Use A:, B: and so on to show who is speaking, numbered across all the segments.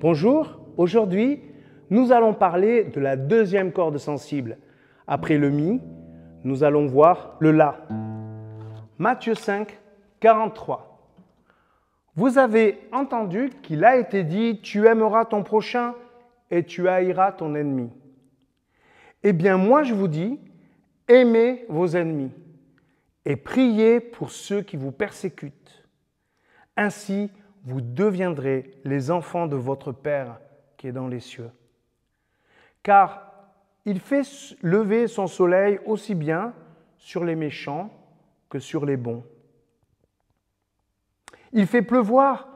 A: Bonjour, aujourd'hui nous allons parler de la deuxième corde sensible. Après le Mi, nous allons voir le La. Matthieu 5, 43. Vous avez entendu qu'il a été dit Tu aimeras ton prochain et tu haïras ton ennemi. Eh bien, moi je vous dis Aimez vos ennemis et priez pour ceux qui vous persécutent. Ainsi, vous deviendrez les enfants de votre Père qui est dans les cieux. Car il fait lever son soleil aussi bien sur les méchants que sur les bons. Il fait pleuvoir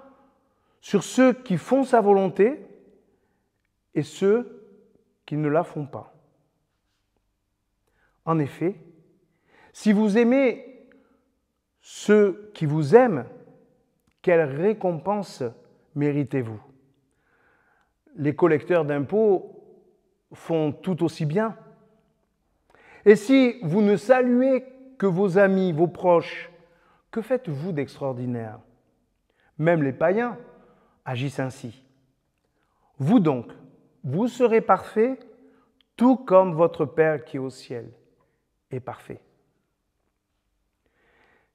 A: sur ceux qui font sa volonté et ceux qui ne la font pas. En effet, si vous aimez ceux qui vous aiment, quelle récompense méritez-vous Les collecteurs d'impôts font tout aussi bien. Et si vous ne saluez que vos amis, vos proches, que faites-vous d'extraordinaire Même les païens agissent ainsi. Vous donc, vous serez parfait, tout comme votre Père qui est au ciel est parfait.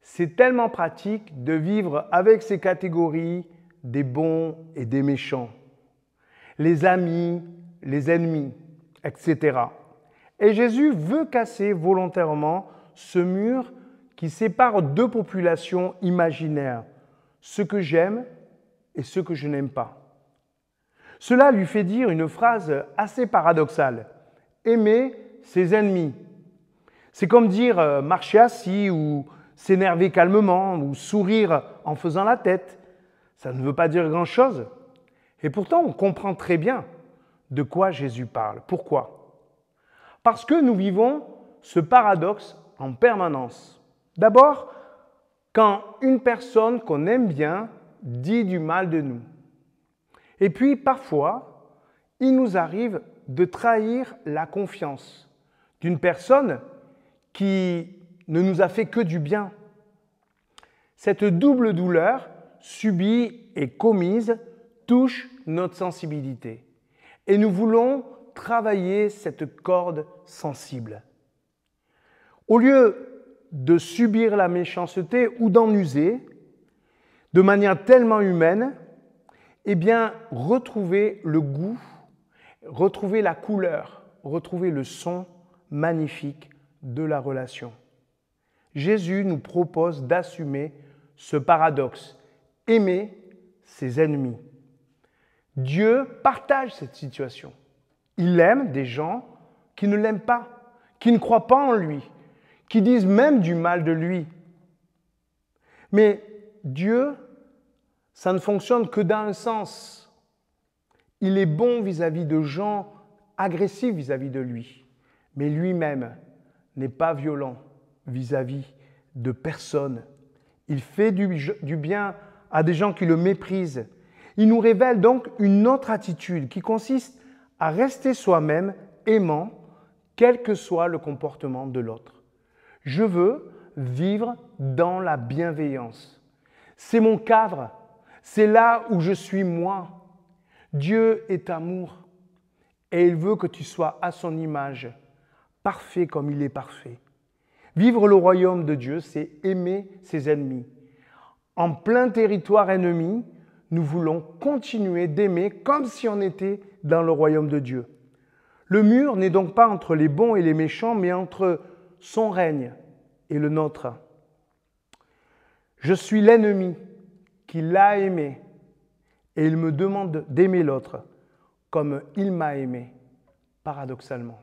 A: C'est tellement pratique de vivre avec ces catégories des bons et des méchants, les amis, les ennemis, etc. Et Jésus veut casser volontairement ce mur qui sépare deux populations imaginaires, ce que j'aime et ce que je n'aime pas. Cela lui fait dire une phrase assez paradoxale. Aimer ses ennemis. C'est comme dire euh, marcher assis ou s'énerver calmement ou sourire en faisant la tête. Ça ne veut pas dire grand-chose. Et pourtant, on comprend très bien de quoi Jésus parle. Pourquoi Parce que nous vivons ce paradoxe en permanence. D'abord, quand une personne qu'on aime bien dit du mal de nous. Et puis, parfois, il nous arrive de trahir la confiance d'une personne qui ne nous a fait que du bien. Cette double douleur, subie et commise, touche notre sensibilité. Et nous voulons travailler cette corde sensible. Au lieu de subir la méchanceté ou d'en user, de manière tellement humaine, eh bien, retrouver le goût, retrouver la couleur, retrouver le son magnifique de la relation. Jésus nous propose d'assumer ce paradoxe, aimer ses ennemis. Dieu partage cette situation. Il aime des gens qui ne l'aiment pas, qui ne croient pas en lui, qui disent même du mal de lui. Mais Dieu, ça ne fonctionne que dans un sens. Il est bon vis-à-vis de gens agressifs vis à -vis de lui, mais lui-même n'est pas violent vis-à-vis de personne. Il fait du bien à des gens qui le méprisent. Il nous révèle donc une autre attitude qui consiste à rester soi-même aimant, quel que soit le comportement de l'autre. Je veux vivre dans la bienveillance. C'est mon cadre, c'est là où je suis moi. Dieu est amour et il veut que tu sois à son image, parfait comme il est parfait. Vivre le royaume de Dieu, c'est aimer ses ennemis. En plein territoire ennemi, nous voulons continuer d'aimer comme si on était dans le royaume de Dieu. Le mur n'est donc pas entre les bons et les méchants, mais entre son règne et le nôtre. Je suis l'ennemi qui l'a aimé et il me demande d'aimer l'autre comme il m'a aimé, paradoxalement.